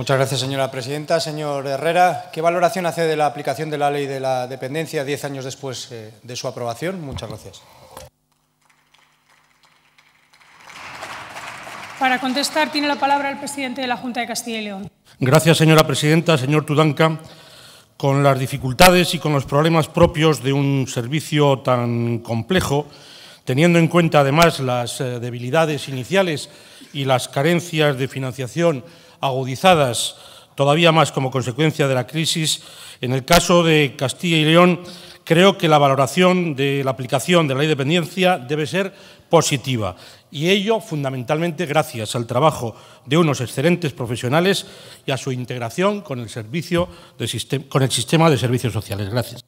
Muchas gracias, señora presidenta. Señor Herrera, ¿qué valoración hace de la aplicación de la ley de la dependencia diez años después eh, de su aprobación? Muchas gracias. Para contestar tiene la palabra el presidente de la Junta de Castilla y León. Gracias, señora presidenta. Señor Tudanca, con las dificultades y con los problemas propios de un servicio tan complejo, teniendo en cuenta además las eh, debilidades iniciales y las carencias de financiación agudizadas todavía más como consecuencia de la crisis, en el caso de Castilla y León creo que la valoración de la aplicación de la ley de dependencia debe ser positiva. Y ello fundamentalmente gracias al trabajo de unos excelentes profesionales y a su integración con el, servicio con el sistema de servicios sociales. Gracias.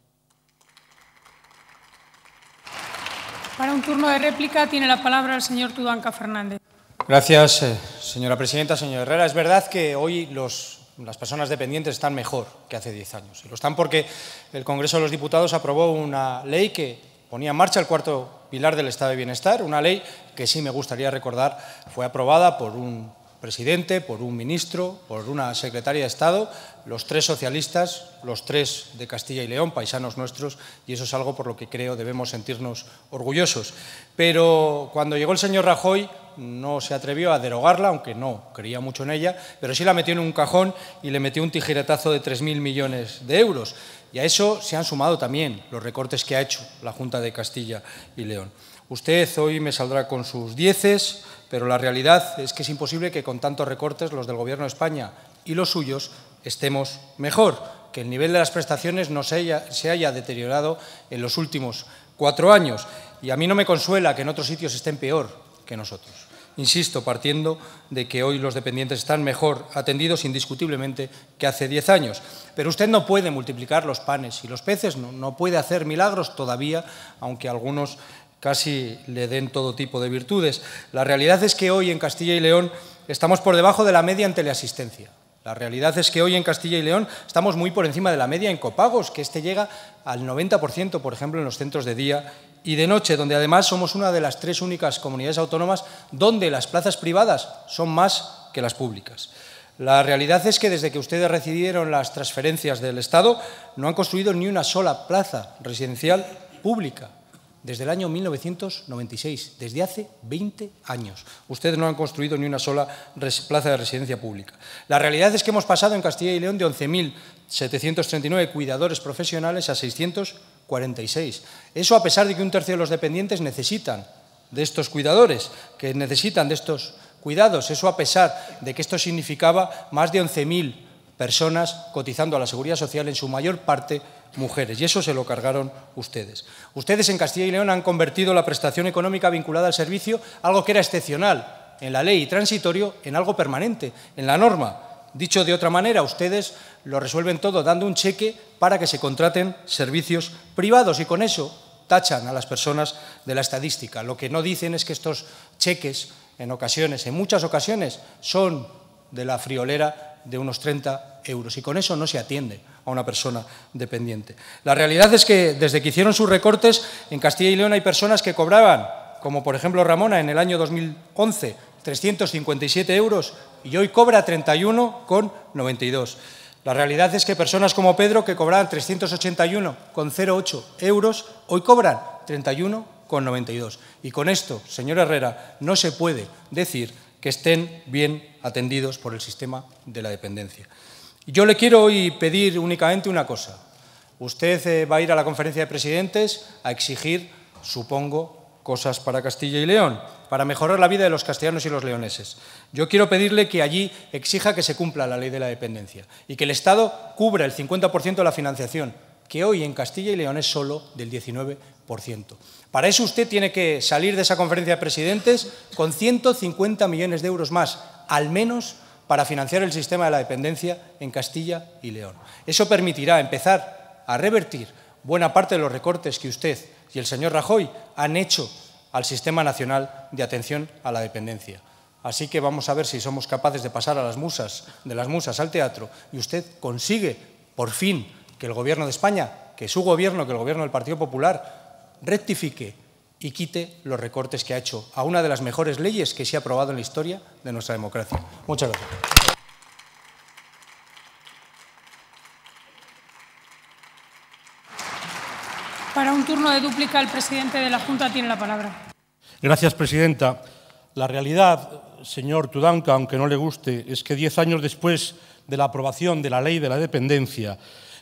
Para un turno de réplica tiene la palabra el señor Tudanca Fernández. Gracias, eh, señora presidenta. Señor Herrera, es verdad que hoy las personas dependientes están mejor que hace diez años. Y lo están porque el Congreso de los Diputados aprobó una ley que ponía en marcha el cuarto pilar del Estado de Bienestar, una ley que sí me gustaría recordar fue aprobada por un presidente, por un ministro, por una secretaria de Estado, los tres socialistas, los tres de Castilla y León, paisanos nuestros, y eso es algo por lo que creo debemos sentirnos orgullosos. Pero cuando llegó el señor Rajoy, no se atrevió a derogarla, aunque no creía mucho en ella, pero sí la metió en un cajón y le metió un tijeretazo de 3.000 millones de euros. Y a eso se han sumado también los recortes que ha hecho la Junta de Castilla y León. Usted hoy me saldrá con sus dieces, pero la realidad es que es imposible que con tantos recortes los del Gobierno de España y los suyos estemos mejor, que el nivel de las prestaciones no se haya, se haya deteriorado en los últimos cuatro años. Y a mí no me consuela que en otros sitios estén peor nosotros. Insisto, partiendo de que hoy los dependientes están mejor atendidos indiscutiblemente que hace 10 años. Pero usted no puede multiplicar los panes y los peces, no, puede hacer milagros todavía, aunque algunos casi le den todo tipo de virtudes. La realidad es que hoy en Castilla y León estamos por debajo de la media en teleasistencia. La realidad es que hoy en Castilla y León estamos muy por encima de la media en copagos, que este llega al 90%, por ejemplo, en los centros de día y de noche, donde además somos una de las tres únicas comunidades autónomas donde las plazas privadas son más que las públicas. La realidad es que desde que ustedes recibieron las transferencias del Estado no han construido ni una sola plaza residencial pública desde el año 1996, desde hace 20 años. Ustedes no han construido ni una sola plaza de residencia pública. La realidad es que hemos pasado en Castilla y León de 11.739 cuidadores profesionales a 646. Eso a pesar de que un tercio de los dependientes necesitan de estos cuidadores, que necesitan de estos cuidados. Eso a pesar de que esto significaba más de 11.000 personas cotizando a la seguridad social, en su mayor parte mujeres, y eso se lo cargaron ustedes. Ustedes en Castilla y León han convertido la prestación económica vinculada al servicio, algo que era excepcional en la ley y transitorio, en algo permanente, en la norma. Dicho de otra manera, ustedes lo resuelven todo dando un cheque para que se contraten servicios privados y con eso tachan a las personas de la estadística. Lo que no dicen es que estos cheques, en ocasiones, en muchas ocasiones, son de la friolera de unos 30 euros. Y con eso no se atiende a una persona dependiente. La realidad es que desde que hicieron sus recortes, en Castilla y León hay personas que cobraban, como por ejemplo Ramona en el año 2011, 357 euros y hoy cobra 31,92. La realidad es que personas como Pedro, que cobraban 381,08 euros, hoy cobran 31,92. Y con esto, señor Herrera, no se puede decir que estén bien atendidos por el sistema de la dependencia. Yo le quiero hoy pedir únicamente una cosa. Usted eh, va a ir a la conferencia de presidentes a exigir, supongo, cosas para Castilla y León, para mejorar la vida de los castellanos y los leoneses. Yo quiero pedirle que allí exija que se cumpla la ley de la dependencia y que el Estado cubra el 50% de la financiación que hoy en Castilla y León es solo del 19%. Para eso usted tiene que salir de esa conferencia de presidentes con 150 millones de euros más, al menos para financiar el sistema de la dependencia en Castilla y León. Eso permitirá empezar a revertir buena parte de los recortes que usted y el señor Rajoy han hecho al Sistema Nacional de Atención a la Dependencia. Así que vamos a ver si somos capaces de pasar a las musas, de las musas al teatro y usted consigue, por fin, que el Gobierno de España, que su Gobierno, que el Gobierno del Partido Popular, rectifique y quite los recortes que ha hecho a una de las mejores leyes que se ha aprobado en la historia de nuestra democracia. Muchas gracias. Para un turno de dúplica, el presidente de la Junta tiene la palabra. Gracias, presidenta. La realidad, señor Tudanca, aunque no le guste, es que diez años después de la aprobación de la ley de la dependencia,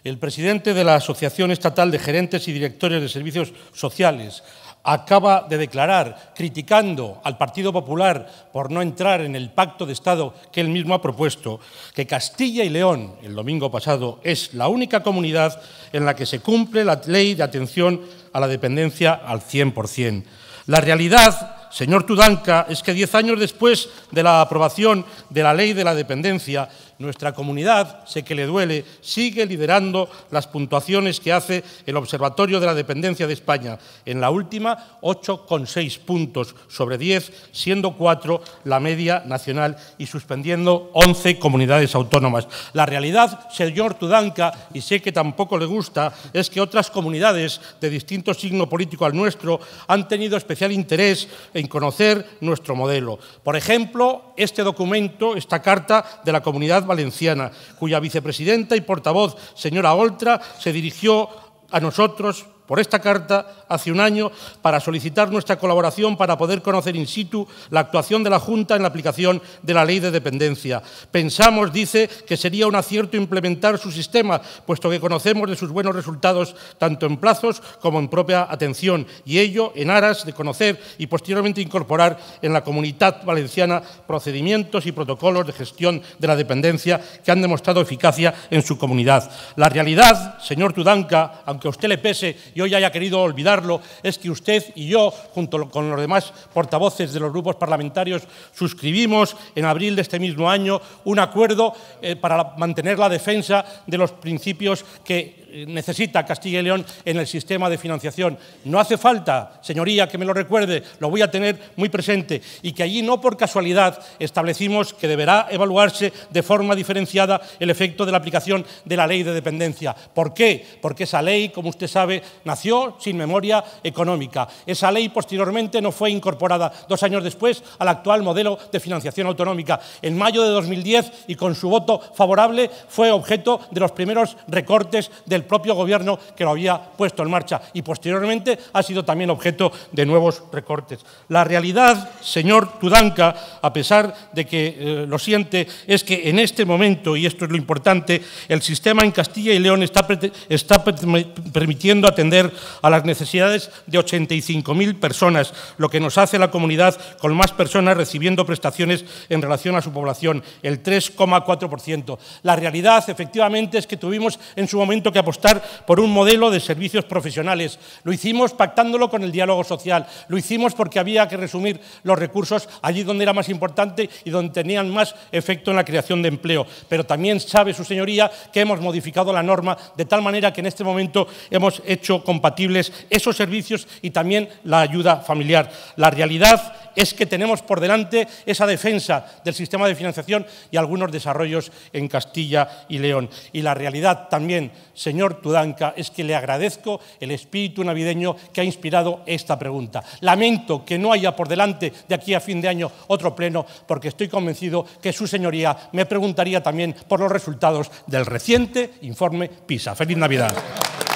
el presidente de la Asociación Estatal de Gerentes y Directores de Servicios Sociales acaba de declarar, criticando al Partido Popular por no entrar en el pacto de Estado que él mismo ha propuesto, que Castilla y León, el domingo pasado, es la única comunidad en la que se cumple la ley de atención a la dependencia al 100%. La realidad señor Tudanca, es que diez años después de la aprobación de la ley de la dependencia, nuestra comunidad, sé que le duele, sigue liderando las puntuaciones que hace el Observatorio de la Dependencia de España. En la última, 8,6 puntos sobre 10, siendo 4 la media nacional y suspendiendo 11 comunidades autónomas. La realidad, señor Tudanca, y sé que tampoco le gusta, es que otras comunidades de distinto signo político al nuestro han tenido especial interés en en conocer nuestro modelo. Por ejemplo, este documento, esta carta de la Comunidad Valenciana, cuya vicepresidenta y portavoz, señora Oltra, se dirigió a nosotros por esta carta hace un año para solicitar nuestra colaboración para poder conocer in situ la actuación de la Junta en la aplicación de la ley de dependencia. Pensamos, dice, que sería un acierto implementar su sistema, puesto que conocemos de sus buenos resultados tanto en plazos como en propia atención, y ello en aras de conocer y posteriormente incorporar en la comunidad valenciana procedimientos y protocolos de gestión de la dependencia que han demostrado eficacia en su comunidad. La realidad, señor Tudanca, aunque a usted le pese hoy haya querido olvidarlo, es que usted y yo, junto con los demás portavoces de los grupos parlamentarios, suscribimos en abril de este mismo año un acuerdo eh, para mantener la defensa de los principios que eh, necesita Castilla y León en el sistema de financiación. No hace falta, señoría, que me lo recuerde, lo voy a tener muy presente y que allí no por casualidad establecimos que deberá evaluarse de forma diferenciada el efecto de la aplicación de la ley de dependencia. ¿Por qué? Porque esa ley, como usted sabe, Nació sin memoria económica. Esa ley posteriormente no fue incorporada dos años después al actual modelo de financiación autonómica. En mayo de 2010 y con su voto favorable fue objeto de los primeros recortes del propio gobierno que lo había puesto en marcha y posteriormente ha sido también objeto de nuevos recortes. La realidad, señor Tudanca, a pesar de que eh, lo siente, es que en este momento, y esto es lo importante, el sistema en Castilla y León está, está permitiendo atender a las necesidades de 85.000 personas, lo que nos hace la comunidad con más personas recibiendo prestaciones en relación a su población, el 3,4%. La realidad, efectivamente, es que tuvimos en su momento que apostar por un modelo de servicios profesionales. Lo hicimos pactándolo con el diálogo social, lo hicimos porque había que resumir los recursos allí donde era más importante y donde tenían más efecto en la creación de empleo. Pero también sabe su señoría que hemos modificado la norma de tal manera que en este momento hemos hecho compatibles esos servicios y también la ayuda familiar. La realidad es que tenemos por delante esa defensa del sistema de financiación y algunos desarrollos en Castilla y León. Y la realidad también, señor Tudanca, es que le agradezco el espíritu navideño que ha inspirado esta pregunta. Lamento que no haya por delante de aquí a fin de año otro pleno, porque estoy convencido que su señoría me preguntaría también por los resultados del reciente informe PISA. Feliz Navidad.